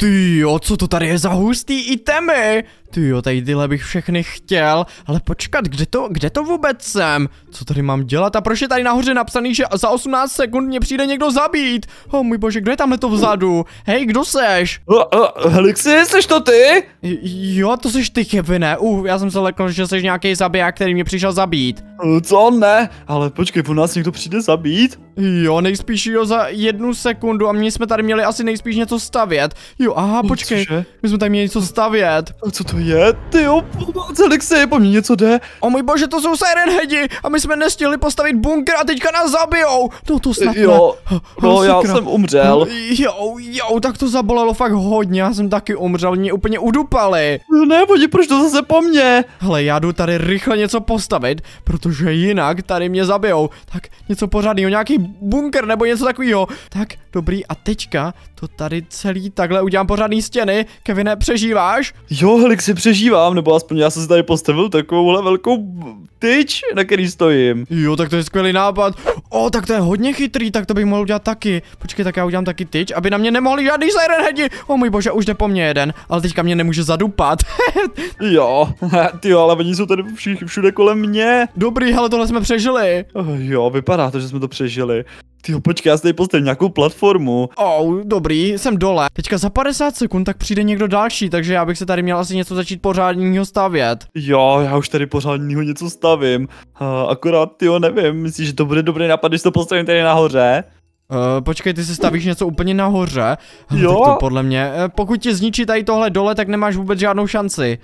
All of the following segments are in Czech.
Ty jo, co to tady je za hustý itemy? Ty jo, tady tyhle bych všechny chtěl, ale počkat, kde to, kde to vůbec jsem? Co tady mám dělat a proč je tady nahoře napsaný, že za 18 sekund mě přijde někdo zabít? oh, můj bože, kdo je tamhle to vzadu? Hej, kdo seš? Helixi, seš to ty? Jo, to seš ty, Kevine. Uh, já jsem se lekl, že seš nějaký zabiják, který mě přišel zabít. Hm, co ne? Ale počkej, po nás někdo přijde zabít? Jo, nejspíš jo za jednu sekundu a my jsme tady měli asi nejspíš něco stavět. Jo, aha, hm, počkej, cože? my jsme tady měli něco stavět. A co to je? Ty jo, celik se, po mně něco jde. O můj bože, to jsou Sirenheadi a my jsme nestihli postavit bunkr a teďka nás zabijou. No to snad Jo, ne. no já jsem umřel. Jo, jo, tak to zabolelo fakt hodně, já jsem taky umřel, mě úplně udupali. No ne, oni, proč to zase po mně? Hele, já jdu tady rychle něco postavit, protože jinak tady mě zabijou. Tak něco pořádného, nějaký Bunker nebo něco takového. Tak, dobrý, a teďka to tady celý takhle udělám pořádný stěny. Kevine, přežíváš? Jo, Helik si přežívám, nebo aspoň já jsem si tady postavil takovouhle velkou tyč, na který stojím. Jo, tak to je skvělý nápad. O, tak to je hodně chytrý, tak to bych mohl udělat taky. Počkej, tak já udělám taky tyč, aby na mě nemohli žádný sirenheadi. O můj bože, už jde po mně jeden, ale teďka mě nemůže zadupat. jo, ty ale oni jsou tady všichni, všude kolem mě. Dobrý, ale tohle jsme přežili. jo, vypadá to, že jsme to přežili. Ty počkej, já si tady postavím nějakou platformu. Oh, dobrý, jsem dole. Teďka za 50 sekund tak přijde někdo další, takže já bych se tady měl asi něco začít pořádního stavět. Jo, já už tady pořádního něco stavím. Uh, akorát, ty jo, nevím, myslíš, že to bude dobrý nápad, když to postavím tady nahoře? Uh, počkej, ty si stavíš něco úplně nahoře. Hm, jo. Tak to podle mě, eh, pokud ti zničí tady tohle dole, tak nemáš vůbec žádnou šanci.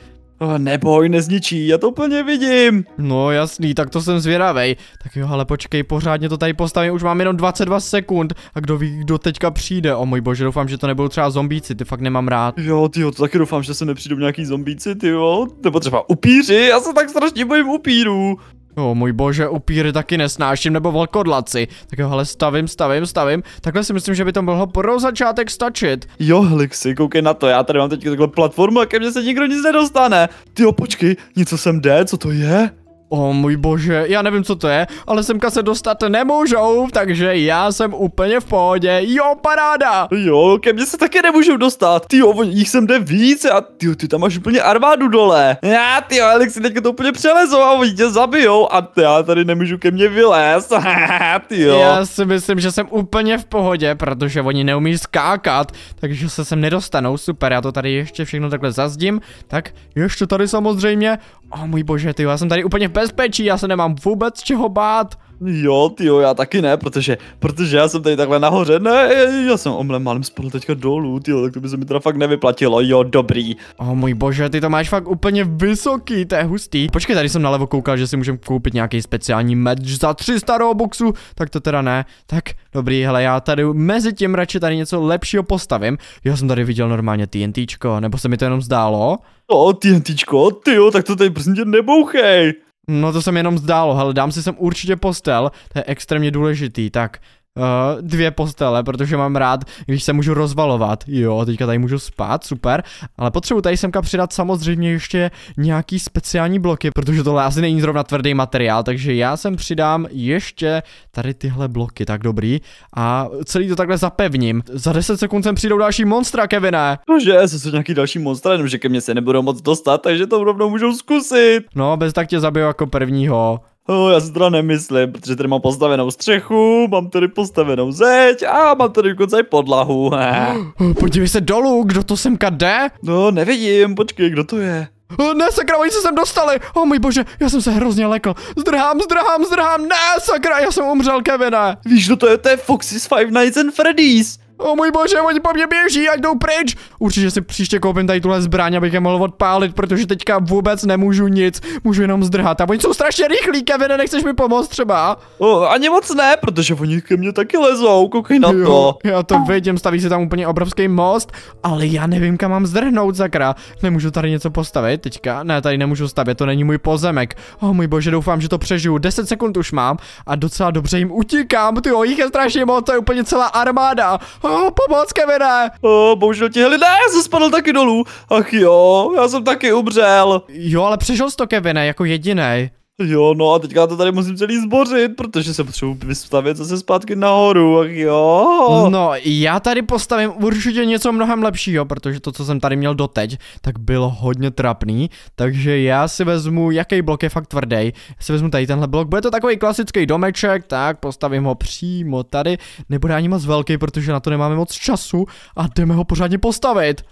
Eh, neboj, nezničí, já to úplně vidím. No jasný, tak to jsem zvědavej. Tak jo, ale počkej, pořádně to tady postavím, už mám jenom 22 sekund. A kdo ví, kdo teďka přijde? O můj bože, doufám, že to nebudou třeba zombíci, ty fakt nemám rád. Jo, ty to taky doufám, že se nepřijdou nějaký zombíci, ty jo. Nebo třeba upíři, já se tak strašně bojím upírů. O můj bože, upíry taky nesnáším, nebo vlkodlaci. Tak jo, ale stavím, stavím, stavím. Takhle si myslím, že by to mohlo pro začátek stačit. Jo, Hlixi, koukej na to, já tady mám teď takhle platformu a ke mně se nikdo nic nedostane. Ty jo, počkej, něco sem jde, co to je? O můj bože, já nevím, co to je, ale semka se dostat nemůžou, takže já jsem úplně v pohodě. Jo, paráda! Jo, ke mně se taky nemůžou dostat. Ty jo, jich sem jde víc a ty, ty tam máš úplně armádu dole. Já, ty jo, Alexi, teďka to úplně přelezou a oni tě zabijou a ty, já tady nemůžu ke mně vylézt. ty jo. Já si myslím, že jsem úplně v pohodě, protože oni neumí skákat, takže se sem nedostanou. Super, já to tady ještě všechno takhle zazdím. Tak ještě tady samozřejmě. O můj bože, ty jo, já jsem tady úplně v bezpečí, já se nemám vůbec čeho bát. Jo, ty jo, já taky ne, protože, protože já jsem tady takhle nahoře, ne, já jsem omlem malým spadl teďka dolů, ty tak to by se mi teda fakt nevyplatilo, jo, dobrý. O oh, můj bože, ty to máš fakt úplně vysoký, to je hustý. Počkej, tady jsem nalevo koukal, že si můžem koupit nějaký speciální meč za 300 robuxů, tak to teda ne. Tak, dobrý, hele, já tady mezi tím radši tady něco lepšího postavím. Já jsem tady viděl normálně TNTčko, nebo se mi to jenom zdálo. O, TNTčko, ty jo, tak to tady prostě tě nebouchej. No to jsem jenom zdálo, ale dám si sem určitě postel, to je extrémně důležitý, tak Uh, dvě postele, protože mám rád, když se můžu rozvalovat. Jo, teďka tady můžu spát, super. Ale potřebuji tady semka přidat samozřejmě ještě nějaký speciální bloky, protože tohle asi není zrovna tvrdý materiál, takže já sem přidám ještě tady tyhle bloky, tak dobrý. A celý to takhle zapevním. Za 10 sekund sem přijdou další monstra, Kevine. Nože, jsou nějaký další monstra, jenomže ke mně se nebudou moc dostat, takže to rovnou můžu zkusit. No, bez tak tě zabiju jako prvního. Oh, já si teda nemyslím, protože tady mám postavenou střechu, mám tady postavenou zeď a mám tady dokonce i podlahu. Podívej se dolů, kdo to semka jde? No, nevidím, počkej, kdo to je? Oh, ne, sakra, oni se sem dostali. O oh, můj bože, já jsem se hrozně lekl. Zdrhám, zdrhám, zdrhám. Ne, sakra, já jsem umřel, Kevine. Víš, kdo to je? To je Foxy's Five Nights and Freddy's. O můj bože, oni po mně běží, ať jdou pryč. Určitě si příště koupím tady tuhle zbraň, abych je mohl odpálit, protože teďka vůbec nemůžu nic. Můžu jenom zdrhat. A oni jsou strašně rychlí, Kevin, nechceš mi pomoct třeba? O, ani moc ne, protože oni ke mně taky lezou, koukej na jo, to. Já to vidím, staví se tam úplně obrovský most, ale já nevím, kam mám zdrhnout, zakra. Nemůžu tady něco postavit teďka. Ne, tady nemůžu stavět, to není můj pozemek. O můj bože, doufám, že to přežiju. 10 sekund už mám a docela dobře jim utíkám. Ty jich je strašně moc, to je úplně celá armáda oh, pomoc, Kevine. Oh, bohužel ti heli, ne, já jsem spadl taky dolů. Ach jo, já jsem taky umřel. Jo, ale přežil jsi to, Kevine, jako jediný. Jo, no a teďka to tady musím celý zbořit, protože se potřebuji vystavit zase zpátky nahoru, ach jo. No, já tady postavím určitě něco mnohem lepšího, protože to, co jsem tady měl doteď, tak bylo hodně trapný, takže já si vezmu, jaký blok je fakt tvrdý, já si vezmu tady tenhle blok, bude to takový klasický domeček, tak postavím ho přímo tady, nebude ani moc velký, protože na to nemáme moc času a jdeme ho pořádně postavit.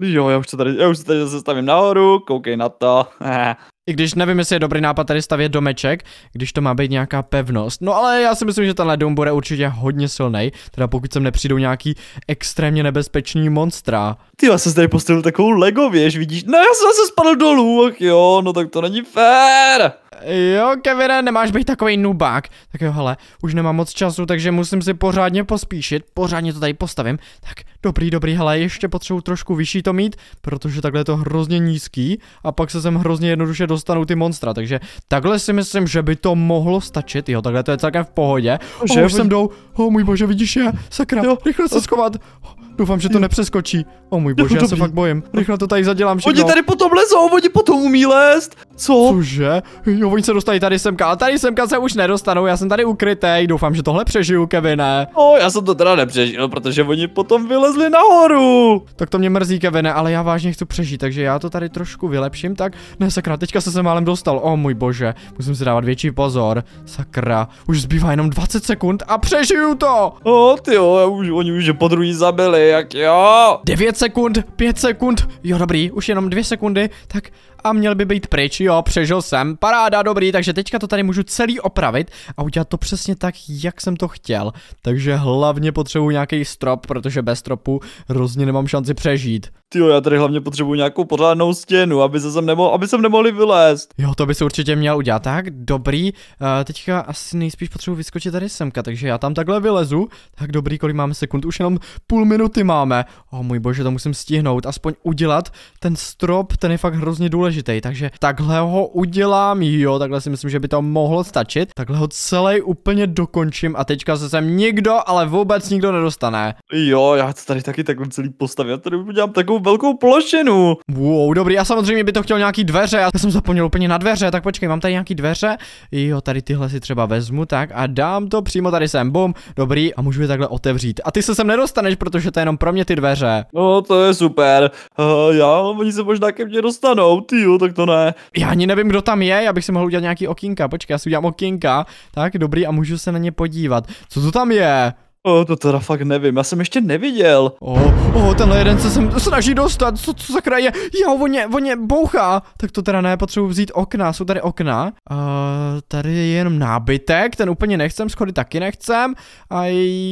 Jo, já už se tady, já už se tady zase stavím nahoru, koukej na to. I když nevím, jestli je dobrý nápad tady stavět domeček, když to má být nějaká pevnost. No ale já si myslím, že tenhle dům bude určitě hodně silný, teda pokud sem nepřijdou nějaký extrémně nebezpečný monstra. Ty, já jsem tady postavil takovou lego věž, vidíš? No já jsem zase spadl dolů, ach jo, no tak to není fér. Jo, Kevine, nemáš být takový nubák. Tak jo, hele, už nemám moc času, takže musím si pořádně pospíšit. Pořádně to tady postavím. Tak, dobrý, dobrý, hele, ještě potřebuji trošku vyšší to mít, protože takhle je to hrozně nízký a pak se sem hrozně jednoduše dostanou ty monstra, takže takhle si myslím, že by to mohlo stačit. Jo, takhle to je celkem v pohodě. Že oh, už jsem jdou. Oh, můj bože, vidíš je? Sakra, jo. rychle se schovat. Oh, Doufám, že to nepřeskočí. O můj bože, já se fakt bojím. No. Rychle to tady zadělám všechno. Oni tady potom lezou, oni potom umí lézt. Co? Cože? Jo, oni se dostají tady semka, ale tady semka se už nedostanou, já jsem tady ukrytej. Doufám, že tohle přežiju, Kevine. No, já jsem to teda nepřežil, no, protože oni potom vylezli nahoru. Tak to mě mrzí, Kevine, ale já vážně chci přežít, takže já to tady trošku vylepším, tak? Ne, sakra, teďka se sem málem dostal. O můj bože, musím si dávat větší pozor. Sakra, už zbývá jenom 20 sekund a přežiju to. O, ty jo, oni už je podruhý zabili jak jo. 9 sekund, 5 sekund, jo dobrý, už jenom 2 sekundy, tak a měl by být pryč, jo, přežil jsem, paráda, dobrý, takže teďka to tady můžu celý opravit a udělat to přesně tak, jak jsem to chtěl. Takže hlavně potřebuji nějaký strop, protože bez stropu hrozně nemám šanci přežít. Ty já tady hlavně potřebuji nějakou pořádnou stěnu, aby se sem nemohl, aby sem nemohli vylézt. Jo, to by se určitě měl udělat, tak, dobrý, uh, teďka asi nejspíš potřebuji vyskočit tady semka, takže já tam takhle vylezu, tak dobrý, kolik máme sekund, už jenom půl minuty máme. O oh, můj bože, to musím stihnout, aspoň udělat ten strop, ten je fakt hrozně důležitý důležitý, takže takhle ho udělám, jo, takhle si myslím, že by to mohlo stačit. Takhle ho celý úplně dokončím a teďka se sem nikdo, ale vůbec nikdo nedostane. Jo, já tady taky takhle celý postavím, já tady udělám takovou velkou plošinu. Wow, dobrý, já samozřejmě by to chtěl nějaký dveře, já jsem zapomněl úplně na dveře, tak počkej, mám tady nějaký dveře, jo, tady tyhle si třeba vezmu, tak a dám to přímo tady sem, bum, dobrý, a můžu je takhle otevřít. A ty se sem nedostaneš, protože to je jenom pro mě ty dveře. No, to je super. Uh, já, oni se možná ke mně dostanou, ty jo, tak to ne. Já ani nevím, kdo tam je, já bych si mohl udělat nějaký okýnka, počkej, já si udělám okýnka, tak dobrý a můžu se na ně podívat. Co to tam je? O, to teda fakt nevím, já jsem ještě neviděl. O, o tenhle jeden se sem snaží dostat, co, co za kraje, jo, on je, on je bouchá. Tak to teda ne, potřebuji vzít okna, jsou tady okna. Uh, tady je jenom nábytek, ten úplně nechcem, schody taky nechcem. A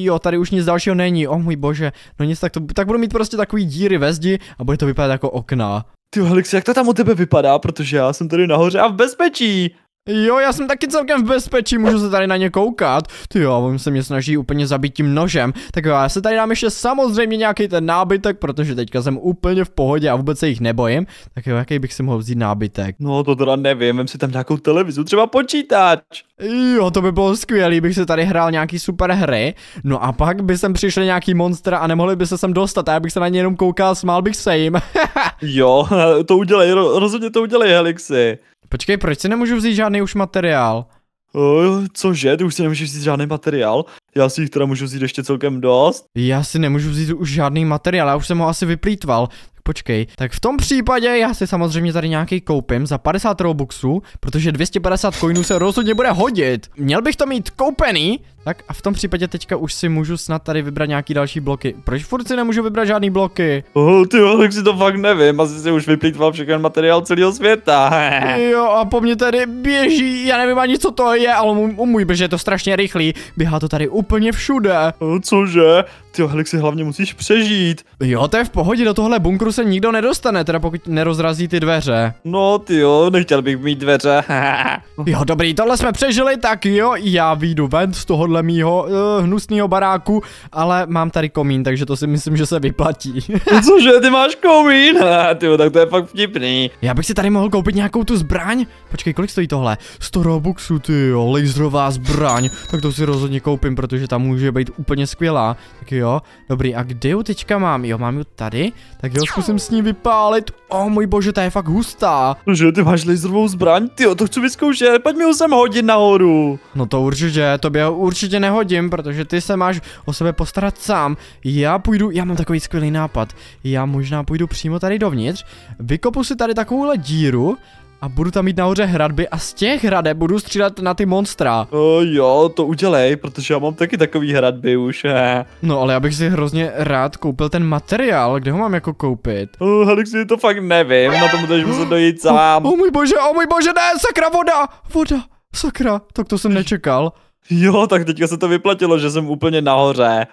jo, tady už nic dalšího není, o oh, můj bože. No nic, tak, to, tak budu mít prostě takový díry ve zdi a bude to vypadat jako okna ty Helix, jak to tam u tebe vypadá, protože já jsem tady nahoře a v bezpečí. Jo, já jsem taky celkem v bezpečí, můžu se tady na ně koukat. Ty jo, on se mě snaží úplně zabít tím nožem. Tak jo, já se tady dám ještě samozřejmě nějaký ten nábytek, protože teďka jsem úplně v pohodě a vůbec se jich nebojím. Tak jo, jaký bych si mohl vzít nábytek? No, to teda nevím, vem si tam nějakou televizi, třeba počítač. Jo, to by bylo skvělé. bych se tady hrál nějaký super hry. No a pak by sem přišli nějaký monstra a nemohli by se sem dostat a já bych se na ně jenom koukal, smál bych se jim. jo, to udělej, rozhodně to udělej, Helixy. Počkej, proč si nemůžu vzít žádný už materiál? Uh, cože, ty už si nemůžeš vzít žádný materiál? Já si jich teda můžu vzít ještě celkem dost. Já si nemůžu vzít už žádný materiál, já už jsem ho asi vyplýtval. Počkej, tak v tom případě já si samozřejmě tady nějaký koupím za 50 robuxů, protože 250 coinů se rozhodně bude hodit. Měl bych to mít koupený, tak a v tom případě teďka už si můžu snad tady vybrat nějaký další bloky. Proč furt si nemůžu vybrat žádný bloky? Oh, ty tak si to fakt nevím, asi si už vyplýtval všechny materiál celého světa. jo, a po mně tady běží, já nevím ani co to je, ale můj, můj je to strašně rychlý, běhá to tady úplně všude. Cože? ty Helixy hlavně musíš přežít. Jo, to je v pohodě, do tohle bunkru se nikdo nedostane, teda pokud nerozrazí ty dveře. No ty jo, nechtěl bych mít dveře. jo, dobrý, tohle jsme přežili, tak jo, já výjdu ven z tohohle mýho uh, hnusného baráku, ale mám tady komín, takže to si myslím, že se vyplatí. Cože, ty máš komín? ty jo, tak to je fakt vtipný. Já bych si tady mohl koupit nějakou tu zbraň. Počkej, kolik stojí tohle? 100 robuxů, ty jo, laserová zbraň. Tak to si rozhodně koupím, protože tam může být úplně skvělá. Tak jo, jo? Dobrý, a kde ju teďka mám? Jo, mám ju tady? Tak jo, zkusím s ní vypálit. O oh, můj bože, ta je fakt hustá. Že ty máš laserovou zbraň, ty to chci vyzkoušet, pojď mi ho sem hodit nahoru. No to určitě, to ho určitě nehodím, protože ty se máš o sebe postarat sám. Já půjdu, já mám takový skvělý nápad. Já možná půjdu přímo tady dovnitř, vykopu si tady takovouhle díru a budu tam mít nahoře hradby a z těch hradeb budu střílet na ty monstra. Uh, jo, to udělej, protože já mám taky takový hradby už. He. No ale já bych si hrozně rád koupil ten materiál, kde ho mám jako koupit? Alex, si to fakt nevím, na to budeš muset dojít sám. Oh, oh můj bože, oh můj bože, ne, sakra voda, voda, sakra, tak to jsem nečekal. Jo, tak teďka se to vyplatilo, že jsem úplně nahoře.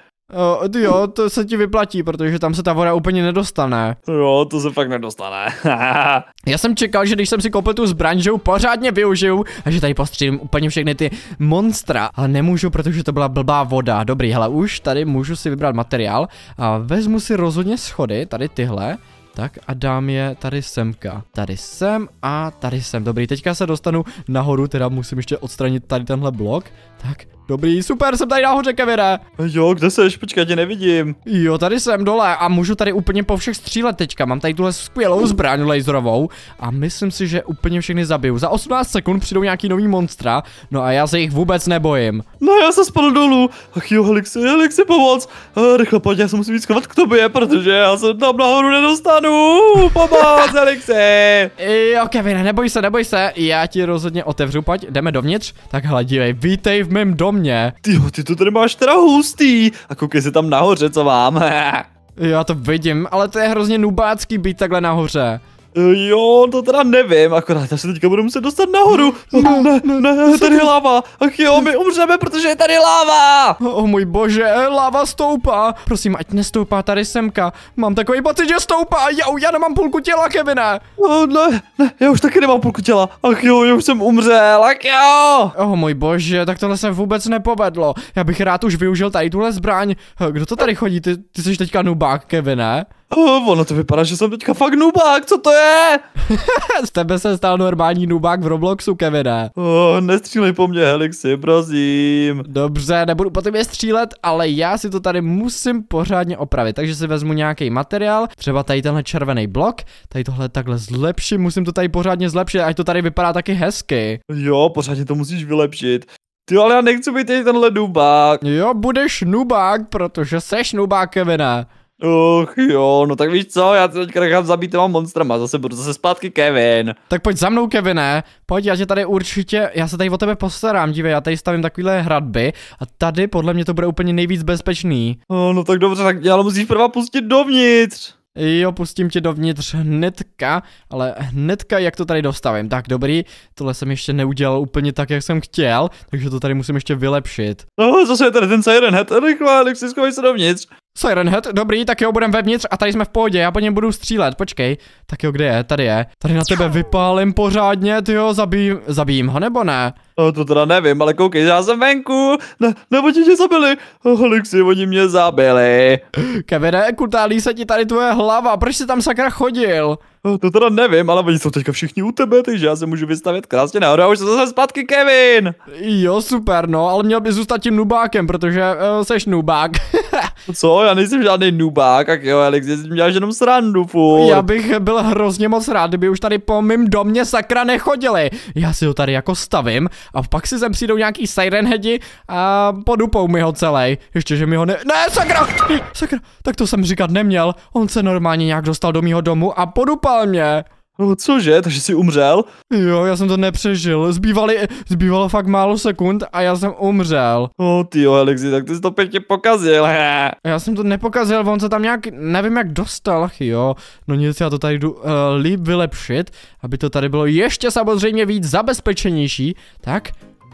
Uh, jo, to se ti vyplatí, protože tam se ta voda úplně nedostane. Jo, to se fakt nedostane. Já jsem čekal, že když jsem si koupil tu zbraň, že pořádně využiju a že tady postřílím úplně všechny ty monstra, ale nemůžu, protože to byla blbá voda. Dobrý, hele, už tady můžu si vybrat materiál a vezmu si rozhodně schody, tady tyhle. Tak a dám je tady semka. Tady sem a tady sem. Dobrý, teďka se dostanu nahoru, teda musím ještě odstranit tady tenhle blok. Tak, Dobrý, super, jsem tady nahoře, Kevine. Jo, kde seš? Počkej, tě nevidím. Jo, tady jsem dole a můžu tady úplně po všech střílet teďka. Mám tady tuhle skvělou zbraň laserovou a myslím si, že úplně všechny zabiju. Za 18 sekund přijdou nějaký nový monstra, no a já se jich vůbec nebojím. No já se spadl dolů. Ach jo, Helixi, Helixi, pomoc. A, eh, rychle pojď, já se musím vyskovat k tobě, protože já se tam nahoru nedostanu. Pomoc, Helixi. jo, Kevine, neboj se, neboj se. Já ti rozhodně otevřu, pojď, jdeme dovnitř. Tak hladí, vítej v mém domě mě. Ty, ty to tady máš teda hustý. A koukej se tam nahoře, co mám. Já to vidím, ale to je hrozně nubácký být takhle nahoře. Eh, jo, to teda nevím, akorát já se teďka budu muset dostat nahoru. No, ne, ne, ne, tady je lava. Ach jo, my umřeme, protože je tady lava. O můj bože, lava stoupá. Prosím, ať nestoupá tady semka. Mám takový pocit, že stoupá. Já, já nemám půlku těla, Kevine. No, ne, ne, já už taky nemám půlku těla. Ach jo, já už jsem umřel, ach jo. O můj bože, tak tohle se vůbec nepovedlo. Já bych rád už využil tady tuhle zbraň. Eh, kdo to tady chodí? Ty, ty jsi teďka nubák, Kevine oh, ono to vypadá, že jsem teďka fakt nubák, co to je? Z tebe se stal normální nubák v Robloxu, Kevine. Oh, nestřílej po mně, Helixi, prosím. Dobře, nebudu po tobě střílet, ale já si to tady musím pořádně opravit, takže si vezmu nějaký materiál, třeba tady tenhle červený blok, tady tohle takhle zlepším, musím to tady pořádně zlepšit, ať to tady vypadá taky hezky. Jo, pořádně to musíš vylepšit. Ty ale já nechci být tady tenhle nubák. Jo, budeš nubák, protože seš nubák, Kevina. Och jo, no tak víš co, já se teďka nechám zabít těma monstrama, zase budu zase zpátky Kevin. Tak pojď za mnou Kevine, pojď, já tě tady určitě, já se tady o tebe postarám, dívej, já tady stavím takovýhle hradby a tady podle mě to bude úplně nejvíc bezpečný. Oh, no tak dobře, tak já musíš prvá pustit dovnitř. Jo, pustím tě dovnitř hnedka, ale hnedka jak to tady dostavím. Tak dobrý, tohle jsem ještě neudělal úplně tak, jak jsem chtěl, takže to tady musím ještě vylepšit. No, zase je tady ten Siren Head, rychle, nech si se dovnitř. Siren Head, dobrý, tak jo, budem vevnitř a tady jsme v pohodě, já po něm budu střílet, počkej. Tak jo, kde je, tady je. Tady na tebe vypálím pořádně, ty jo, zabijím, zabijím ho nebo ne? No, to teda nevím, ale koukej, já jsem venku, ne, nebo ti tě zabili. Oh, oni mě zabili. Kevine, kutálí se ti tady tvoje hlava, proč jsi tam sakra chodil? No, to teda nevím, ale oni jsou teďka všichni u tebe, takže já se můžu vystavit krásně nahoru a už jsem zase zpátky, Kevin! Jo, super, no, ale měl by zůstat tím nubákem, protože uh, seš nubák. No co? Já nejsem žádný nubák, tak jo, Alex, jsi měl jenom srandu, furt. Já bych byl hrozně moc rád, kdyby už tady po mém domě sakra nechodili. Já si ho tady jako stavím a pak si sem přijdou nějaký sirenheadi a podupou mi ho celý. Ještě, že mi ho ne... Ne, sakra! Sakra! Tak to jsem říkat neměl. On se normálně nějak dostal do mýho domu a podupal mě. No cože, takže jsi umřel? Jo, já jsem to nepřežil, Zbývali, zbývalo fakt málo sekund a já jsem umřel. Oh, ty jo, Alexi, tak ty jsi to pěkně pokazil, he. Já jsem to nepokazil, on se tam nějak, nevím jak dostal, jo. No nic, já to tady jdu uh, líp vylepšit, aby to tady bylo ještě samozřejmě víc zabezpečenější. Tak,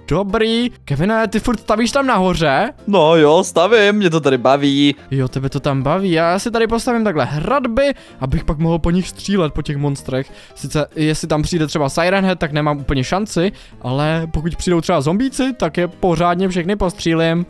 Dobrý. Kevine, ty furt stavíš tam nahoře? No jo, stavím, mě to tady baví. Jo, tebe to tam baví, já si tady postavím takhle hradby, abych pak mohl po nich střílet, po těch monstrech. Sice, jestli tam přijde třeba Siren Head, tak nemám úplně šanci, ale pokud přijdou třeba zombíci, tak je pořádně všechny postřílim.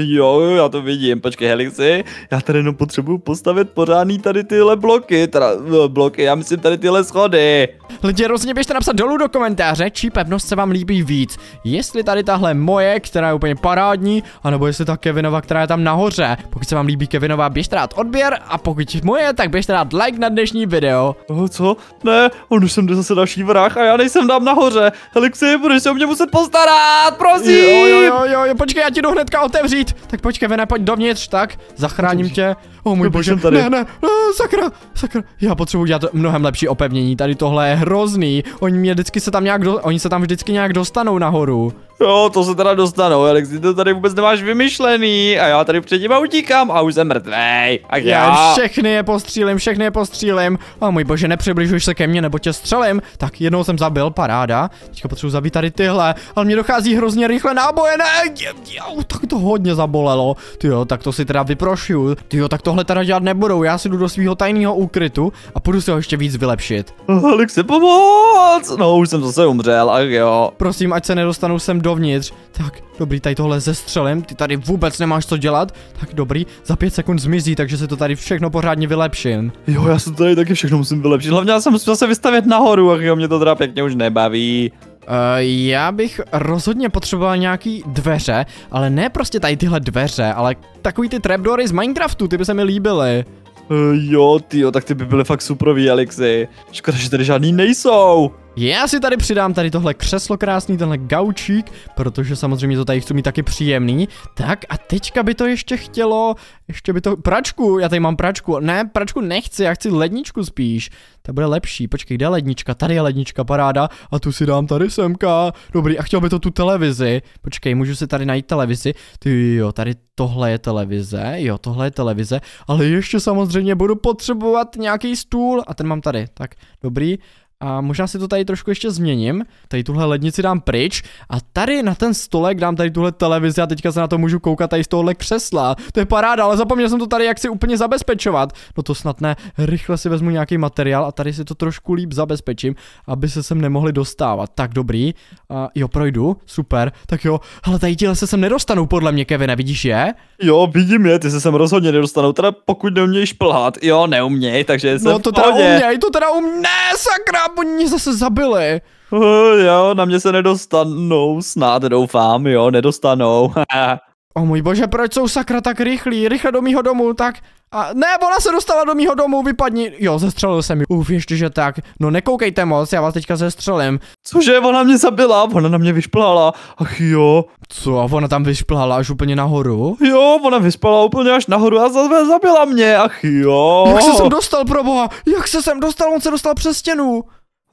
Jo, já to vidím, počkej Helixy, já tady jenom potřebuju postavit pořádný tady tyhle bloky, teda no, bloky, já myslím tady tyhle schody. Lidi, rozhodně běžte napsat dolů do komentáře, čí pevnost se vám líbí víc. Jestli tady tahle moje, která je úplně parádní, anebo jestli ta Kevinova, která je tam nahoře. Pokud se vám líbí Kevinova, běžte rád odběr a pokud moje, tak běžte rád like na dnešní video. Oh, co? Ne, on už jsem jde zase další vrah a já nejsem tam nahoře. Helixy, budeš se o mě muset postarat, prosím! Jo, jo, jo, jo, počkej, já ti jdu hnedka otevřít být, Tak počkej, ne, pojď dovnitř, tak? Zachráním tě. O můj bože, tady. ne, ne, no, sakra, sakra. Já potřebuji udělat mnohem lepší opevnění, tady tohle je hrozný. Oni mě vždycky se tam nějak, do, oni se tam vždycky nějak dostanou nahoru. Jo, to se teda dostanou, Alex, ty to tady vůbec nemáš vymyšlený a já tady před těma utíkám a už jsem mrtvej. A já. já všechny je postřílim, všechny je postřílim. A můj bože, nepřibližuješ se ke mně, nebo tě střelím. Tak jednou jsem zabil, paráda. Teďka potřebuji zabít tady tyhle, ale mě dochází hrozně rychle náboje, ne? Jo, tak to hodně zabolelo. Ty jo, tak to si teda vyprošuju. Ty jo, tak tohle teda dělat nebudou. Já si jdu do svého tajného úkrytu a půjdu si ho ještě víc vylepšit. Alex, pomoc! No, už jsem zase umřel, A jo. Prosím, ať se nedostanu sem do dovnitř. Tak, dobrý, tady tohle ze střelem, ty tady vůbec nemáš co dělat. Tak dobrý, za pět sekund zmizí, takže se to tady všechno pořádně vylepším. Jo, já se tady taky všechno musím vylepšit. Hlavně já jsem se vystavit nahoru, a jo, mě to teda pěkně už nebaví. Uh, já bych rozhodně potřeboval nějaký dveře, ale ne prostě tady tyhle dveře, ale takový ty trapdory z Minecraftu, ty by se mi líbily. Uh, jo, ty, tak ty by byly fakt suprový, Alexi. Škoda, že tady žádný nejsou. Já si tady přidám tady tohle křeslo krásný, tenhle gaučík, protože samozřejmě to tady chci mít taky příjemný. Tak a teďka by to ještě chtělo, ještě by to, pračku, já tady mám pračku, ne, pračku nechci, já chci ledničku spíš. To bude lepší, počkej, kde je lednička, tady je lednička, paráda, a tu si dám tady semka, dobrý, a chtěl by to tu televizi, počkej, můžu si tady najít televizi, ty jo, tady tohle je televize, jo, tohle je televize, ale ještě samozřejmě budu potřebovat nějaký stůl, a ten mám tady, tak, dobrý, a možná si to tady trošku ještě změním. Tady tuhle lednici dám pryč a tady na ten stolek dám tady tuhle televizi a teďka se na to můžu koukat tady z tohohle křesla. To je paráda, ale zapomněl jsem to tady jak si úplně zabezpečovat. No to snad ne, rychle si vezmu nějaký materiál a tady si to trošku líp zabezpečím, aby se sem nemohli dostávat. Tak dobrý, a jo projdu, super, tak jo, ale tady těle se sem nedostanou podle mě Kevin, vidíš je? Jo, vidím je, ty se sem rozhodně nedostanou, teda pokud neumějí šplhat, jo neuměj, takže se No to teda uměj, to teda uměj, ne, sakra, oni mě zase zabili. Uh, jo, na mě se nedostanou, snad doufám, jo, nedostanou. o můj bože, proč jsou sakra tak rychlí, rychle do mýho domu, tak... A ne, ona se dostala do mýho domu, vypadni. Jo, zestřelil jsem ji. Uf, ještě že tak. No nekoukejte moc, já vás teďka zestřelím. Cože, ona mě zabila, ona na mě vyšplhala. Ach jo. Co, a ona tam vyšplhala až úplně nahoru? Jo, ona vyšplhala úplně až nahoru a zase zabila mě, ach jo. Jak se sem dostal, proboha, jak se sem dostal, on se dostal přes stěnu.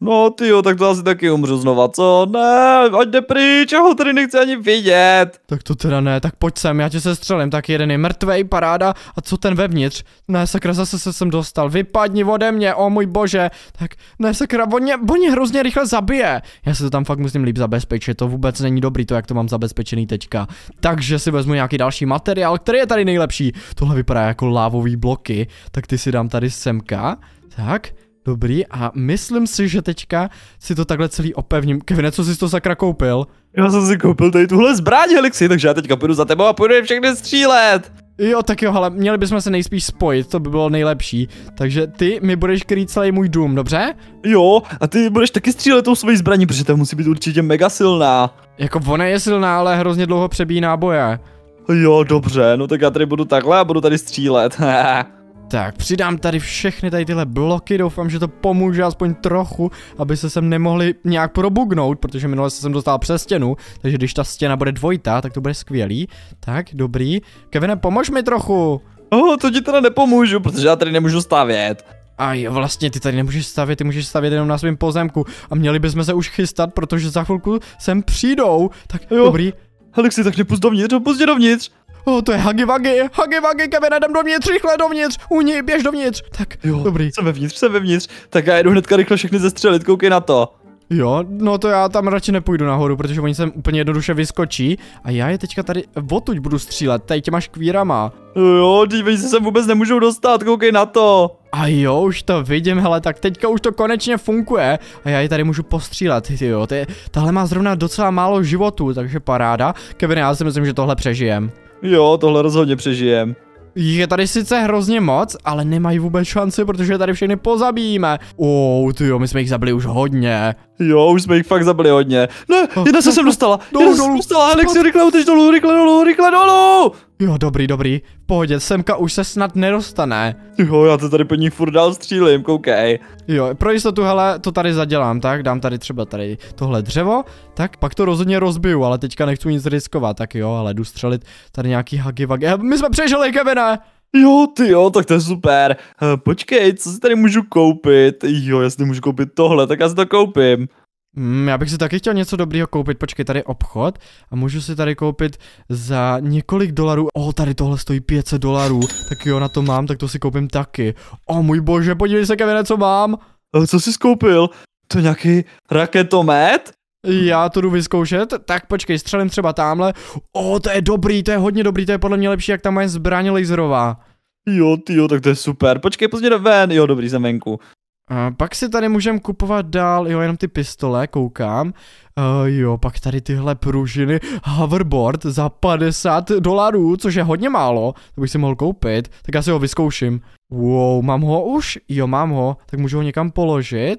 No ty jo, tak to asi taky umřu znova, co? Ne, ať jde pryč, já ho tady nechci ani vidět. Tak to teda ne, tak pojď sem, já tě střelím, tak jeden je mrtvej, paráda, a co ten vevnitř? Ne, sakra, zase se sem dostal, vypadni ode mě, o můj bože. Tak, ne, sakra, on mě, on mě hrozně rychle zabije. Já se to tam fakt musím líp zabezpečit, to vůbec není dobrý to, jak to mám zabezpečený teďka. Takže si vezmu nějaký další materiál, který je tady nejlepší. Tohle vypadá jako lávový bloky, tak ty si dám tady semka. Tak, Dobrý, a myslím si, že teďka si to takhle celý opevním. Kevin, co jsi to sakra koupil? Já jsem si koupil tady tuhle zbraň, Alexi, takže já teďka půjdu za tebou a půjdu je všechny střílet. Jo, tak jo, ale měli bychom se nejspíš spojit, to by bylo nejlepší. Takže ty mi budeš krýt celý můj dům, dobře? Jo, a ty budeš taky střílet tou svojí zbraní, protože ta musí být určitě mega silná. Jako ona je silná, ale hrozně dlouho přebíjí náboje. Jo, dobře, no tak já tady budu takhle a budu tady střílet. Tak, přidám tady všechny tady tyhle bloky, doufám, že to pomůže aspoň trochu, aby se sem nemohli nějak probugnout, protože minule se sem dostal přes stěnu, takže když ta stěna bude dvojitá, tak to bude skvělý. Tak, dobrý. Kevine, pomož mi trochu! Oh, to ti teda nepomůžu, protože já tady nemůžu stavět. A jo, vlastně ty tady nemůžeš stavět, ty můžeš stavět jenom na svém pozemku. A měli bychom se už chystat, protože za chvilku sem přijdou. Tak jo. dobrý. Alexi, tak mě dovnitř, pust dovnitř. O, to je Hagi Vagi. Hagi Vagi, Kevin, jdem dovnitř, rychle dovnitř. ní běž dovnitř. Tak, jo, dobrý. Jsem vevnitř, jsem vevnitř. Tak já jdu hnedka rychle všechny zestřelit, koukej na to. Jo, no to já tam radši nepůjdu nahoru, protože oni sem úplně jednoduše vyskočí a já je teďka tady odtuď budu střílet, tady těma škvírama. Jo, dívej se sem vůbec nemůžou dostat, koukej na to. A jo, už to vidím, hele, tak teďka už to konečně funguje a já je tady můžu postřílet, jo, ty, tahle má zrovna docela málo životů, takže paráda. Kevin, já si myslím, že tohle přežijem. Jo, tohle rozhodně přežijem. je tady sice hrozně moc, ale nemají vůbec šanci, protože tady všechny pozabíjíme. Ou, oh, ty jo, my jsme jich zabili už hodně. Jo, už jsme jich fakt zabili hodně. Ne, no, jedna se no, sem dostala, no, dolů, jedna dolů, dostala, Alexi, rychle utež dolů, rychle dolů, rychle dolů! Jo, dobrý, dobrý, v pohodě, semka už se snad nedostane. Jo, já to tady po ní furt dál střílím, koukej. Jo, pro jistotu, hele, to tady zadělám, tak, dám tady třeba tady tohle dřevo, tak pak to rozhodně rozbiju, ale teďka nechci nic riskovat, tak jo, ale jdu střelit tady nějaký hagy My jsme přežili, Kevine! Jo, ty jo, tak to je super. Eh, počkej, co si tady můžu koupit? Jo, jestli můžu koupit tohle, tak já si to koupím. Mm, já bych si taky chtěl něco dobrýho koupit, počkej, tady je obchod a můžu si tady koupit za několik dolarů, o, oh, tady tohle stojí 500 dolarů, tak jo, na to mám, tak to si koupím taky. O oh, můj bože, podívej se, Kevine, co mám. Eh, co jsi skoupil? To je nějaký raketomet? Já to jdu vyzkoušet. Tak počkej, střelím třeba tamhle. O, to je dobrý, to je hodně dobrý, to je podle mě lepší, jak tam moje zbraně laserová. Jo, ty jo, tak to je super. Počkej, pozdě do ven. Jo, dobrý, jsem venku. A pak si tady můžeme kupovat dál, jo, jenom ty pistole, koukám. A jo, pak tady tyhle pružiny, hoverboard za 50 dolarů, což je hodně málo, to bych si mohl koupit, tak já si ho vyzkouším. Wow, mám ho už? Jo, mám ho, tak můžu ho někam položit?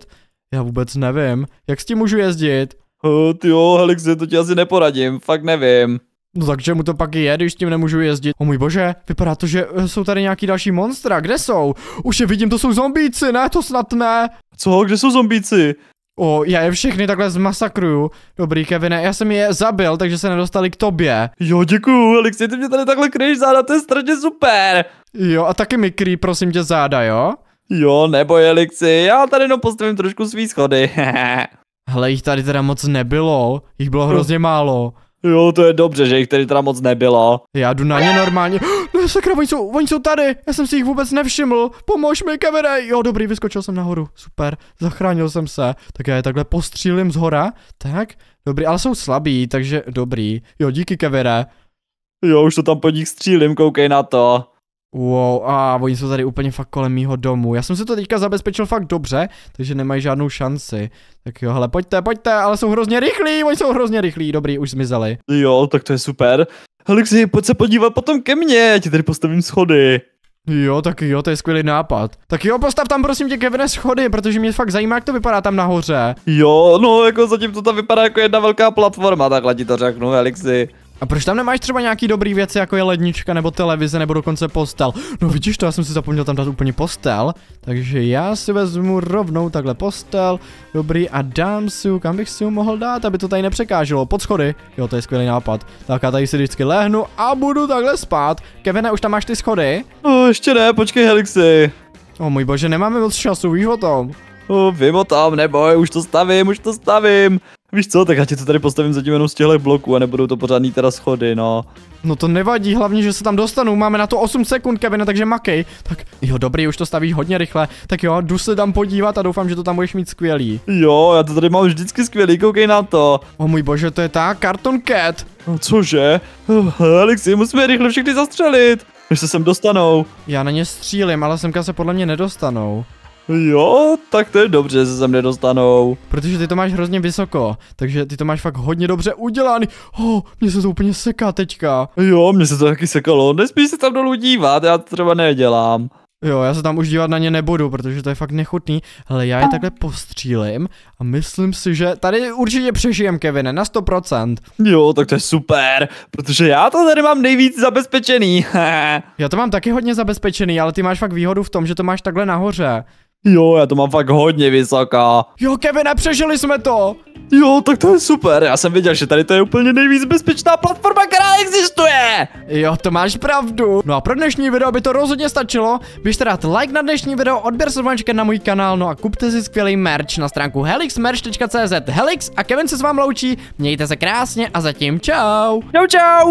Já vůbec nevím, jak s tím můžu jezdit? Oh, ty jo, Helixe, to ti asi neporadím, fakt nevím. No tak čemu to pak je, když s tím nemůžu jezdit? O můj bože, vypadá to, že eh, jsou tady nějaký další monstra, kde jsou? Už je vidím, to jsou zombíci, ne, to snad ne. Co, kde jsou zombíci? O, já je všechny takhle zmasakruju. Dobrý, Kevine, já jsem je zabil, takže se nedostali k tobě. Jo, děkuju, Alexi, ty mě tady takhle kryješ záda, to je strašně super. Jo, a taky mi kryj, prosím tě, záda, jo? Jo, nebo Alexi, já tady jenom postavím trošku svý schody. Hele, jich tady teda moc nebylo, jich bylo hrozně málo. Jo, to je dobře, že jich tady teda moc nebylo. Já jdu na ně normálně. No sakra, oni jsou, oni jsou tady, já jsem si jich vůbec nevšiml. Pomož mi, kamere. Jo, dobrý, vyskočil jsem nahoru, super, zachránil jsem se. Tak já je takhle postřílím z hora, tak, dobrý, ale jsou slabí, takže dobrý. Jo, díky, kamere. Jo, už to tam po nich střílim, koukej na to. Wow, a ah, oni jsou tady úplně fakt kolem mýho domu. Já jsem se to teďka zabezpečil fakt dobře, takže nemají žádnou šanci. Tak jo, hele, pojďte, pojďte, ale jsou hrozně rychlí, oni jsou hrozně rychlí, dobrý, už zmizeli. Jo, tak to je super. Alexi, pojď se podívat potom ke mně, já ti tady postavím schody. Jo, tak jo, to je skvělý nápad. Tak jo, postav tam prosím tě Kevine schody, protože mě fakt zajímá, jak to vypadá tam nahoře. Jo, no jako zatím to tam vypadá jako jedna velká platforma, takhle ti to řeknu, Alexi. A proč tam nemáš třeba nějaký dobrý věci, jako je lednička, nebo televize, nebo dokonce postel? No vidíš to, já jsem si zapomněl tam dát úplně postel. Takže já si vezmu rovnou takhle postel, dobrý, a dám si kam bych si ho mohl dát, aby to tady nepřekáželo, pod schody. Jo, to je skvělý nápad. Tak já tady si vždycky lehnu a budu takhle spát. Kevine, už tam máš ty schody? No, ještě ne, počkej Helixy. O můj bože, nemáme moc času, víš o tom. Oh, vím o tom, neboj, už to stavím, už to stavím. Víš co, tak já ti to tady postavím zatím jenom z těchto bloků a nebudou to pořádný teda schody, no. No to nevadí, hlavně, že se tam dostanu, máme na to 8 sekund, Kevin, takže makej. Tak jo, dobrý, už to stavíš hodně rychle, tak jo, jdu se tam podívat a doufám, že to tam budeš mít skvělý. Jo, já to tady mám vždycky skvělý, koukej na to. O můj bože, to je ta Carton Cat. No, cože? Alexi, eh, musíme rychle všechny zastřelit, než se sem dostanou. Já na ně střílim, ale semka se podle mě nedostanou. Jo, tak to je dobře, že se mě dostanou. Protože ty to máš hrozně vysoko, takže ty to máš fakt hodně dobře udělaný. Oh, mě se to úplně seká teďka. Jo, mě se to taky sekalo, nespíš se tam dolů dívat, já to třeba nedělám. Jo, já se tam už dívat na ně nebudu, protože to je fakt nechutný. Ale já je takhle postřílim a myslím si, že tady určitě přežijem, Kevine, na 100%. Jo, tak to je super, protože já to tady mám nejvíc zabezpečený. já to mám taky hodně zabezpečený, ale ty máš fakt výhodu v tom, že to máš takhle nahoře. Jo, já to mám fakt hodně vysoká. Jo, Kevin, přežili jsme to. Jo, tak to je super, já jsem věděl, že tady to je úplně nejvíc bezpečná platforma, která existuje! Jo, to máš pravdu. No a pro dnešní video by to rozhodně stačilo. Běžte dát like na dnešní video, odběr se na můj kanál, no a kupte si skvělý merch na stránku helixmerch.cz Helix a Kevin se s vám loučí, mějte se krásně a zatím čau! ciao. čau!